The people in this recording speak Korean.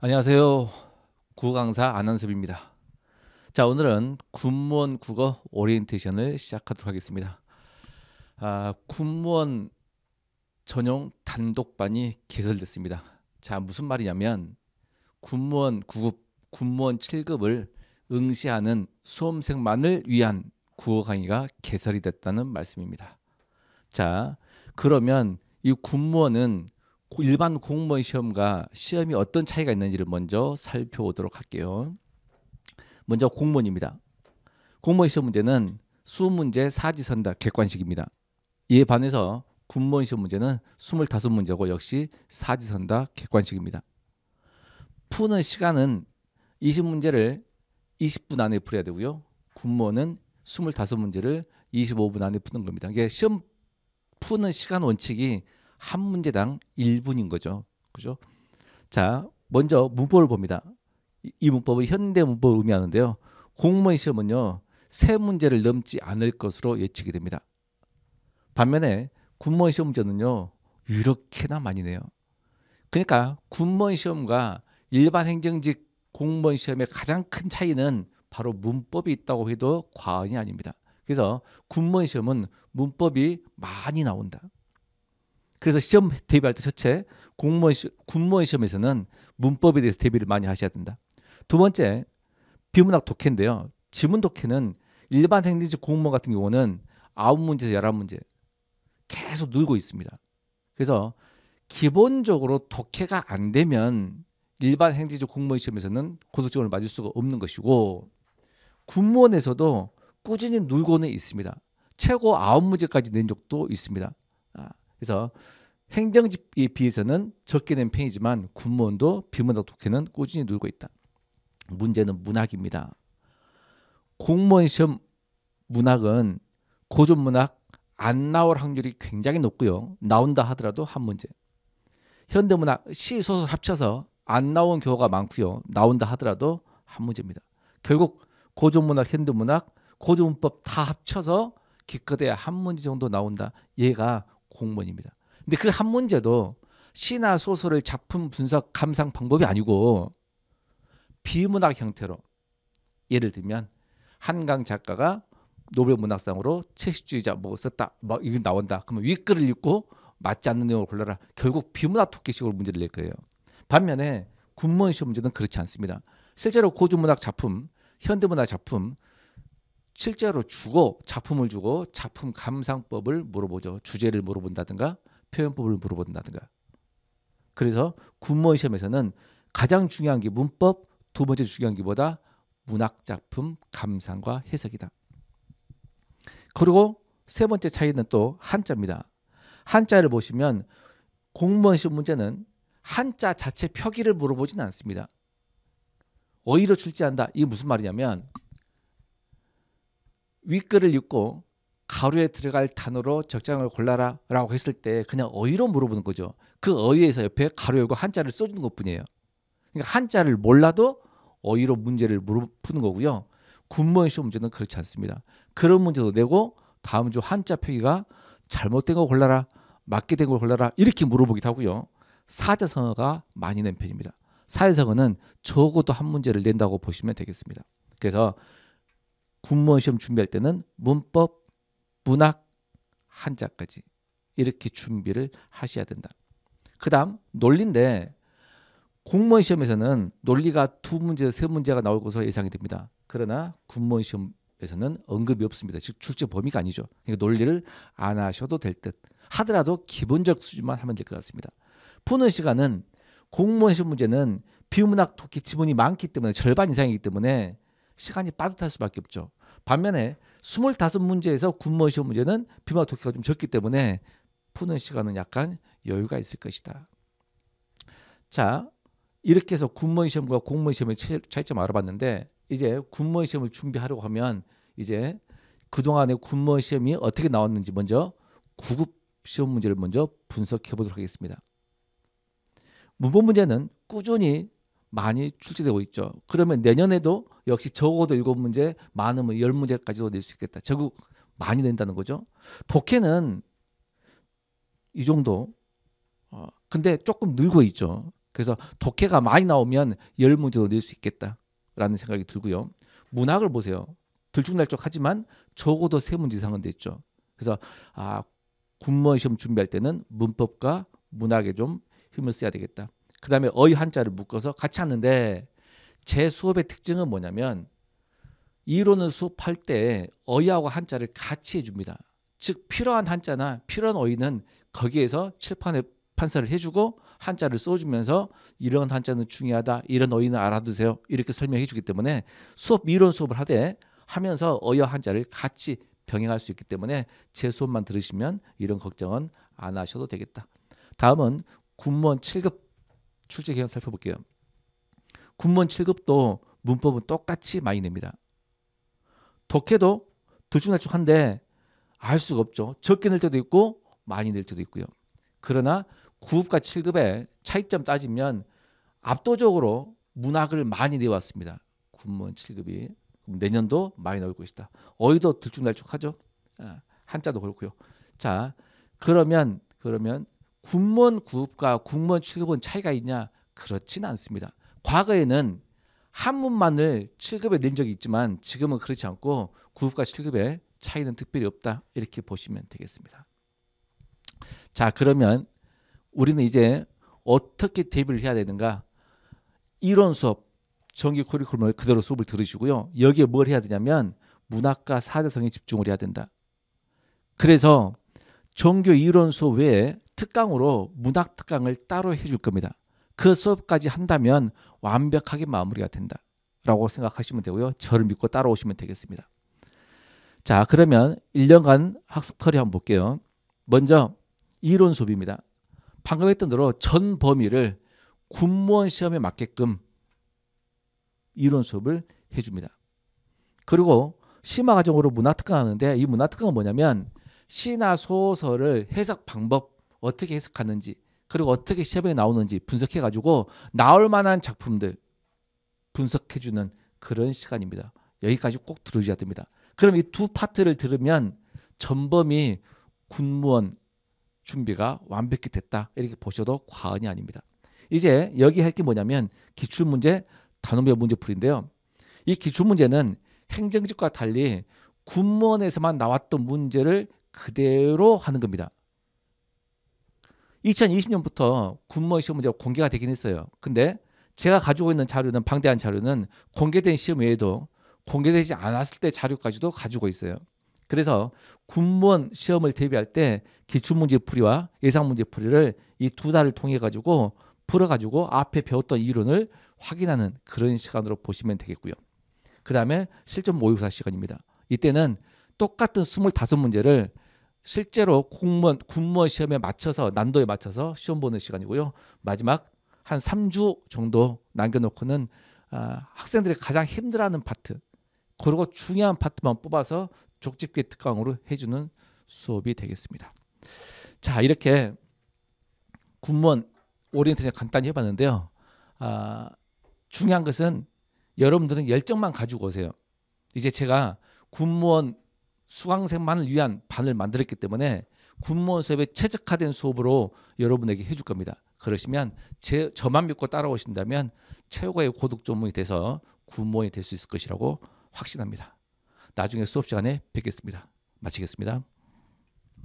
안녕하세요. 국어강사 안한섭입니다. 자, 오늘은 군무원 국어 오리엔테이션을 시작하도록 하겠습니다. 아, 군무원 전용 단독반이 개설됐습니다. 자, 무슨 말이냐면 군무원 9급, 군무원 7급을 응시하는 수험생만을 위한 국어 강의가 개설이 됐다는 말씀입니다. 자, 그러면 이 군무원은 일반 공무원 시험과 시험이 어떤 차이가 있는지를 먼저 살펴보도록 할게요. 먼저 공무원입니다. 공무원 시험 문제는 수문제 사지선다 객관식입니다. 이에 반해서 군무원 시험 문제는 25문제고 역시 사지선다 객관식입니다. 푸는 시간은 20문제를 20분 안에 풀어야 되고요. 군무원은 25문제를 25분 안에 푸는 겁니다. 이게 시험 푸는 시간 원칙이 한 문제당 1분인 거죠. 그죠? 자, 먼저 문법을 봅니다. 이 문법은 현대 문법을 의미하는데요. 공무원 시험은요. 세 문제를 넘지 않을 것으로 예측이 됩니다. 반면에 군무원 시험 문제는요. 이렇게나 많이 내요. 그러니까 군무원 시험과 일반 행정직 공무원 시험의 가장 큰 차이는 바로 문법이 있다고 해도 과언이 아닙니다. 그래서 군무원 시험은 문법이 많이 나온다. 그래서 시험 대비할 때 첫째 공무원 시, 군무원 시험에서는 문법에 대해서 대비를 많이 하셔야 된다. 두 번째 비문학 독해인데요. 지문 독해는 일반 행정직 공무원 같은 경우는 아홉 문제에서 열한 문제 계속 늘고 있습니다. 그래서 기본적으로 독해가 안 되면 일반 행정직 공무원 시험에서는 고득점을 맞을 수가 없는 것이고 군무원에서도 꾸준히 늘고는 있습니다. 최고 아홉 문제까지 낸 적도 있습니다. 그래서 행정직에 비해서는 적게 낸 편이지만 군무원도 비문학 독해는 꾸준히 늘고 있다. 문제는 문학입니다. 공무원 시험 문학은 고전 문학 안 나올 확률이 굉장히 높고요. 나온다 하더라도 한 문제. 현대 문학 시 소설 합쳐서 안 나온 경우가 많고요. 나온다 하더라도 한 문제입니다. 결국 고전 문학, 현대 문학, 고전 문법 다 합쳐서 기껏해야 한 문제 정도 나온다. 얘가 공무원입니다. 근데 그 한 문제도 시나 소설을 작품 분석 감상 방법이 아니고 비문학 형태로 예를 들면 한강 작가가 노벨 문학상으로 채식주의자 뭐 썼다 막 뭐 이거 나온다 그러면 윗글을 읽고 맞지 않는 내용을 골라라 결국 비문학 토끼식으로 문제를 낼 거예요 반면에 군무 시험 문제는 그렇지 않습니다 실제로 고전문학 작품 현대문학 작품 실제로 주고 작품을 주고 작품 감상법을 물어보죠. 주제를 물어본다든가 표현법을 물어본다든가. 그래서 군모의 시험에서는 가장 중요한 게 문법, 두 번째 중요한 게보다 문학 작품 감상과 해석이다. 그리고 세 번째 차이는 또 한자입니다. 한자를 보시면 공무원 시험 문제는 한자 자체 표기를 물어보지는 않습니다. 어디로 출제한다. 이게 무슨 말이냐면 윗글을 읽고 가루에 들어갈 단어로 적장을 골라라 라고 했을 때 그냥 어휘로 물어보는 거죠. 그 어휘에서 옆에 가루 열고 한자를 써주는 것 뿐이에요. 그러니까 한자를 몰라도 어휘로 문제를 물어 보는 거고요. 군무원 시험 문제는 그렇지 않습니다. 그런 문제도 내고 다음 주 한자 표기가 잘못된 거 골라라 맞게 된 걸 골라라 이렇게 물어보기도 하고요. 사자성어가 많이 낸 편입니다. 사자성어는 적어도 한 문제를 낸다고 보시면 되겠습니다. 그래서 군무원 시험 준비할 때는 문법, 문학, 한자까지 이렇게 준비를 하셔야 된다. 그다음 논리인데 공무원 시험에서는 논리가 두 문제, 세 문제가 나올 것으로 예상이 됩니다. 그러나 군무원 시험에서는 언급이 없습니다. 즉 출제 범위가 아니죠. 그러니까 논리를 안 하셔도 될 듯. 하더라도 기본적 수준만 하면 될 것 같습니다. 푸는 시간은 공무원 시험 문제는 비문학 토끼 지문이 많기 때문에 절반 이상이기 때문에 시간이 빠듯할 수밖에 없죠. 반면에 25문제에서 군모 시험 문제는 비마 토해가좀 적기 때문에 푸는 시간은 약간 여유가 있을 것이다. 자, 이렇게 해서 군무원 시험과 공무원 시험의 차이점 알아봤는데 이제 군무원 시험을 준비하려고 하면 이제 그동안의 군무원 시험이 어떻게 나왔는지 먼저 구급 시험 문제를 먼저 분석해 보도록 하겠습니다. 문법 문제는 꾸준히 많이 출제되고 있죠. 그러면 내년에도 역시 적어도 일곱 문제 많으면 열문제까지도 낼 수 있겠다. 결국 많이 낸다는 거죠. 독해는 이 정도. 어, 근데 조금 늘고 있죠. 그래서 독해가 많이 나오면 열문제도 낼 수 있겠다라는 생각이 들고요. 문학을 보세요. 들쭉날쭉하지만 적어도 세 문제 이상은 됐죠 그래서 아, 군무원 시험 준비할 때는 문법과 문학에 좀 힘을 써야 되겠다. 그 다음에 어휘 한자를 묶어서 같이 하는데 제 수업의 특징은 뭐냐면 이론을 수업할 때 어휘하고 한자를 같이 해줍니다. 즉 필요한 한자나 필요한 어휘는 거기에서 칠판에 판사를 해주고 한자를 써주면서 이런 한자는 중요하다 이런 어휘는 알아두세요 이렇게 설명해주기 때문에 수업 이론 수업을 하되 하면서 어휘 한자를 같이 병행할 수 있기 때문에 제 수업만 들으시면 이런 걱정은 안 하셔도 되겠다. 다음은 군무원 7급 출제 개헌 살펴볼게요. 군무 7급도 문법은 똑같이 많이 냅니다. 독해도 들쭉날쭉한데 알 수가 없죠. 적게 낼 때도 있고 많이 낼 때도 있고요. 그러나 9급과 7급의 차이점 따지면 압도적으로 문학을 많이 내왔습니다. 군무 7급이 내년도 많이 나올 것이다. 어휘도 들쭉날쭉하죠. 아, 한자도 그렇고요. 자, 그러면 그러면 군무원 구급과 군무원 취급은 차이가 있냐? 그렇지는 않습니다. 과거에는 한문만을 취급에 낸 적이 있지만 지금은 그렇지 않고 구급과 취급의 차이는 특별히 없다. 이렇게 보시면 되겠습니다. 자, 그러면 우리는 이제 어떻게 대비를 해야 되는가? 이론 수업 정기 커리큘럼을 그대로 수업을 들으시고요. 여기에 뭘 해야 되냐면 문학과 사자성에 집중을 해야 된다. 그래서 정교 이론 수업 외에 특강으로 문학 특강을 따로 해줄 겁니다. 그 수업까지 한다면 완벽하게 마무리가 된다. 라고 생각하시면 되고요. 저를 믿고 따라오시면 되겠습니다. 자, 그러면 1년간 학습 커리 한번 볼게요. 먼저 이론 수업입니다. 방금 했던 대로 전 범위를 군무원 시험에 맞게끔 이론 수업을 해줍니다. 그리고 심화 과정으로 문화 특강 하는데 이 문화 특강은 뭐냐면 시나 소설을 해석 방법 어떻게 해석하는지 그리고 어떻게 시험에 나오는지 분석해 가지고 나올 만한 작품들 분석해 주는 그런 시간입니다. 여기까지 꼭 들어주셔야 됩니다. 그럼 이 두 파트를 들으면 전범이 군무원 준비가 완벽히 됐다 이렇게 보셔도 과언이 아닙니다. 이제 여기 할 게 뭐냐면 기출문제 단원별 문제풀인데요. 이 기출문제는 행정직과 달리 군무원에서만 나왔던 문제를 그대로 하는 겁니다. 2020년부터 군무원 시험 문제가 공개가 되긴 했어요. 근데 제가 가지고 있는 자료는 방대한 자료는 공개된 시험 외에도 공개되지 않았을 때 자료까지도 가지고 있어요. 그래서 군무원 시험을 대비할 때 기출문제 풀이와 예상문제 풀이를 이 두 달을 통해 가지고 풀어 가지고 앞에 배웠던 이론을 확인하는 그런 시간으로 보시면 되겠고요. 그다음에 실전 모의고사 시간입니다. 이때는 똑같은 25문제를 실제로 공무원 군무원 시험에 맞춰서 난도에 맞춰서 시험 보는 시간이고요. 마지막 한 3주 정도 남겨놓고는 아, 학생들이 가장 힘들어하는 파트 그리고 중요한 파트만 뽑아서 족집게 특강으로 해주는 수업이 되겠습니다. 자 이렇게 군무원 오리엔테이션 간단히 해봤는데요. 아, 중요한 것은 여러분들은 열정만 가지고 오세요. 이제 제가 군무원 수강생만을 위한 반을 만들었기 때문에 군무원 수업에 최적화된 수업으로 여러분에게 해줄 겁니다. 그러시면 제, 저만 믿고 따라오신다면 최고의 고득 전문이 돼서 군무원이 될 수 있을 것이라고 확신합니다. 나중에 수업 시간에 뵙겠습니다. 마치겠습니다.